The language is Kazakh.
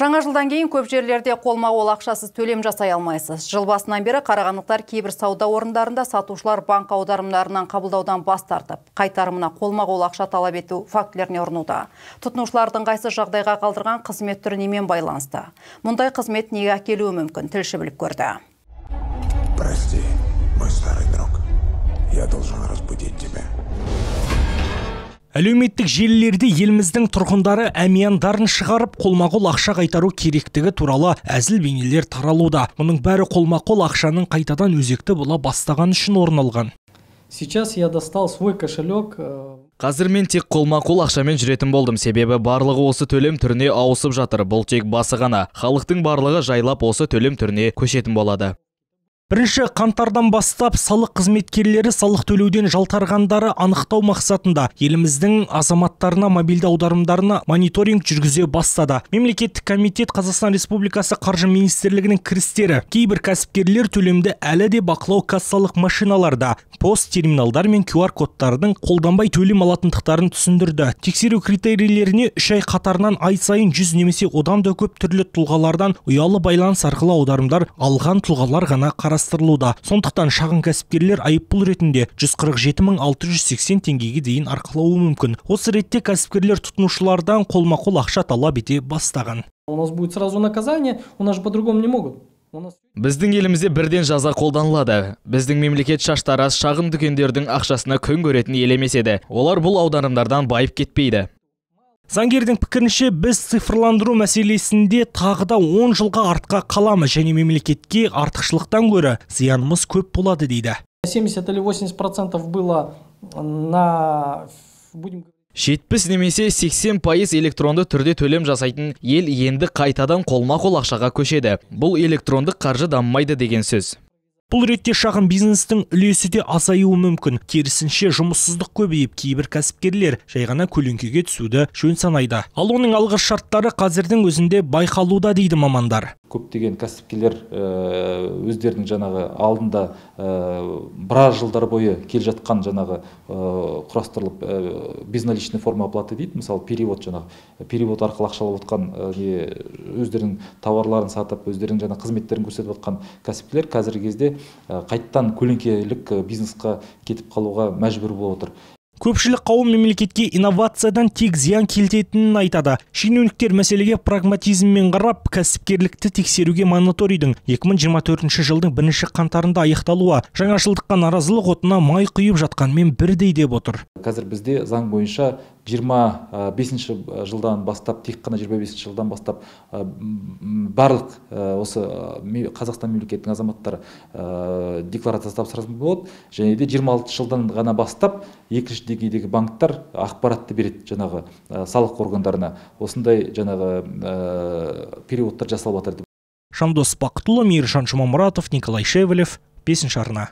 Жаңа жылдан кейін көп жерлерде қолма қол ақшасыз төлем жасай алмайсыз. Жыл басынан бері қарағанықтар кейбір сауда орындарында сатушылар банк аударымдарынан қабылдаудан бас тартып, қайтарымына қолма қол ақша талап ету фактілеріне ұрынуда. Тұтынушылардың қайсы жағдайға қалдырған қызмет түрі немен байланысты? Мұндай қызмет неге әкелуі мүмкін? Тілші біліп көрді. Прости, мой старый друг. Я должен разбудить тебя әлеуметтік желілерде еліміздің тұрғындары әмияндарын шығарып қолма қол ақша қайтару керектігі туралы әзіл бейнелер таралуда мұның бәрі қолма қол ақшаның қайтадан өзекті бола бастаған үшін орналған. сейчас я достал свой кошелек э, қазір мен тек қолма қол ақшамен жүретін болдым себебі барлығы осы төлем түріне ауысып жатыр бұл тек басы ғана халықтың барлығы жайлап осы төлем түріне көшетін болады бірінші қаңтардан бастап салық қызметкерлері салық төлеуден жалтарғандары анықтау мақсатында еліміздің азаматтарына мобильді аударымдарына мониторинг жүргізе бастады мемлекеттік комитет қазақстан республикасы қаржы министрлігінің кірістері кейбір кәсіпкерлер төлемді әлі де бақылау кассалық машиналарда пост терминалдар мен qr кодтардың қолданбай төлем алатындықтарын түсіндірді тексеру критерийлеріне үш ай қатарынан ай сайын жүз немесе одан да көп түрлі тұлғалардан ұялы байланыс арқылы аударымдар алған тұлғалар ғана қарас қарастырылуда сондықтан шағын кәсіпкерлер айыппұл ретінде жүз қырық теңгеге дейін арқалауы мүмкін осы ретте кәсіпкерлер тұтынушылардан қолма қол ақша талап ете бастаған у нас будет сразу наказание у нас же по другому не могут біздің елімізде бірден жаза қолданылады біздің мемлекет шаштараз шағын дүкендердің ақшасына күн көретін ел олар бұл аударымдардан байып кетпейді заңгердің пікірінше біз цифрландыру мәселесінде тағы да 10 жылға артқа қаламыз және мемлекетке артықшылықтан гөрі зиянымыз көп болады дейді 70 или 80 процентов было на будем жетпіс немесе 80 пайыз электронды түрде төлем жасайтын ел енді қайтадан қолма қол ақшаға көшеді бұл электрондық қаржы дамымайды деген сөз бұл ретте шағын бизнестің үлесі де азаюы мүмкін керісінше жұмыссыздық көбейіп кейбір кәсіпкерлер жай ғана көлеңкеге түсуді жөн санайды ал оның алғы шарттары қазірдің өзінде байқалуда дейді мамандар көптеген кәсіпкерлер э, өздерінің жаңағы алдында э, біраз жылдар бойы кел жатқан жаңағы э, құрастырылып безналичный форма оплаты дейді мысалы перевод жаңағы перевод арқылы ақша алып отқан өздерінің тауарларын сатып өздерінің жаңағы қызметтерін көрсетіп отқан кәсіпкерлер қазіргі кезде қайттан көлеңкелік бизнесқа кетіп қалуға мәжбүр болып отыр көпшілік қауым мемлекетке инновациядан тек зиян келтетінін айтады шенеуніктер мәселеге прагматизммен қарап кәсіпкерлікті тексеруге мониторидің 2024 жылдың бірінші қаңтарында аяқталуы жаңашылдыққа наразылық отына май құйып жатқанмен бірдей деп отыр қазір бізде заң бойынша жиырма бесінші жылдан бастап тек қана жиырма бесінші жылдан бастап барлық осы қазақстан мемлекетінің азаматтары декларация тапсыратын болады және де жиырма алтыншы жылдан ғана бастап екінші деңгейдегі банктар ақпаратты береді жаңағы салық органдарына осындай жаңағы периодтар жасалып жатыр жандос бақытұлы мейіржан жұмамұратов николай шевелев бесінші арна